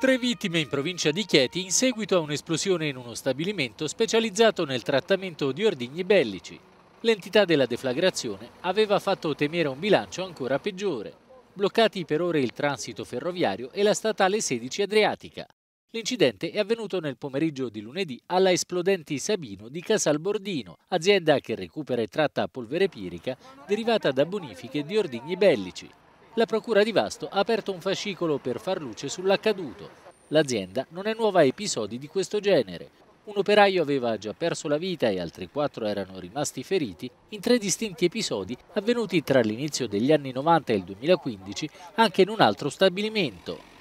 Tre vittime in provincia di Chieti in seguito a un'esplosione in uno stabilimento specializzato nel trattamento di ordigni bellici. L'entità della deflagrazione aveva fatto temere un bilancio ancora peggiore. Bloccati per ore il transito ferroviario e la statale 16 Adriatica. L'incidente è avvenuto nel pomeriggio di lunedì alla Esplodenti Sabino di Casal Bordino, azienda che recupera e tratta polvere pirica derivata da bonifiche di ordigni bellici la Procura di Vasto ha aperto un fascicolo per far luce sull'accaduto. L'azienda non è nuova a episodi di questo genere. Un operaio aveva già perso la vita e altri quattro erano rimasti feriti in tre distinti episodi avvenuti tra l'inizio degli anni 90 e il 2015 anche in un altro stabilimento.